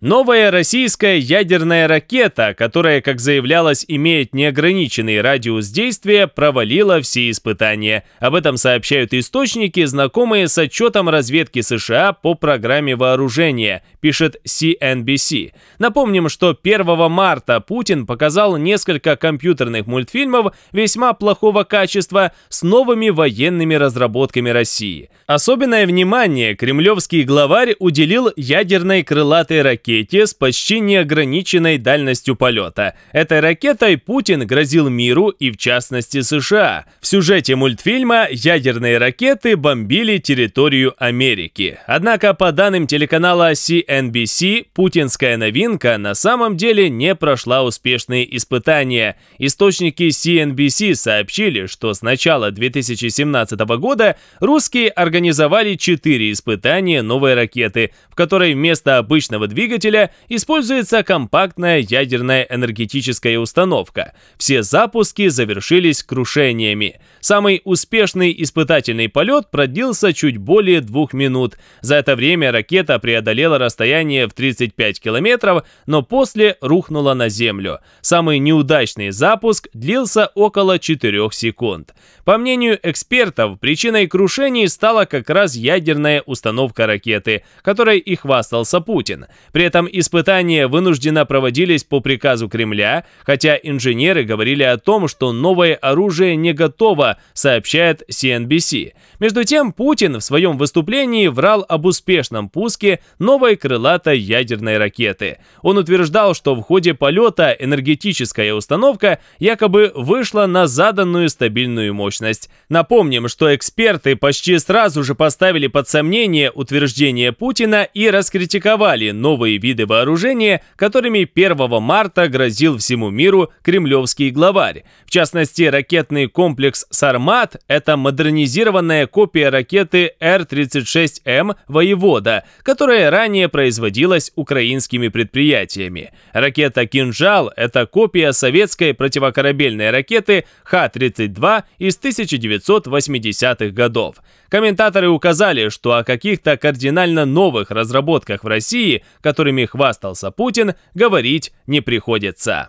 Новая российская ядерная ракета, которая, как заявлялось, имеет неограниченный радиус действия, провалила все испытания. Об этом сообщают источники, знакомые с отчетом разведки США по программе вооружения, пишет CNBC. Напомним, что 1 марта Путин показал несколько компьютерных мультфильмов весьма плохого качества с новыми военными разработками России. Особенное внимание кремлевский главарь уделил ядерной крылатой ракете ракете с почти неограниченной дальностью полета. Этой ракетой Путин грозил миру и в частности США. В сюжете мультфильма ядерные ракеты бомбили территорию Америки. Однако, по данным телеканала CNBC, путинская новинка на самом деле не прошла успешные испытания. Источники CNBC сообщили, что с начала 2017 года русские организовали 4 испытания новой ракеты, в которой вместо обычного двигателя двигателя используется компактная ядерная энергетическая установка. Все запуски завершились крушениями. Самый успешный испытательный полет продлился чуть более двух минут. За это время ракета преодолела расстояние в 35 километров, но после рухнула на землю. Самый неудачный запуск длился около 4 секунд. По мнению экспертов, причиной крушений стала как раз ядерная установка ракеты, которой и хвастался Путин. При этом испытания вынужденно проводились по приказу Кремля, хотя инженеры говорили о том, что новое оружие не готово, сообщает CNBC. Между тем, Путин в своем выступлении врал об успешном пуске новой крылатой ядерной ракеты. Он утверждал, что в ходе полета энергетическая установка якобы вышла на заданную стабильную мощность. Напомним, что эксперты почти сразу же поставили под сомнение утверждение Путина и раскритиковали новые виды вооружения, которыми 1 марта грозил всему миру кремлевский главарь. В частности, ракетный комплекс «Сармат» — это модернизированная копия ракеты Р-36М эм «Воевода», которая ранее производилась украинскими предприятиями. Ракета «Кинжал» — это копия советской противокорабельной ракеты Х-32 из 1980-х годов. Комментаторы указали, что о каких-то кардинально новых разработках в России, которые которыми хвастался Путин, говорить не приходится.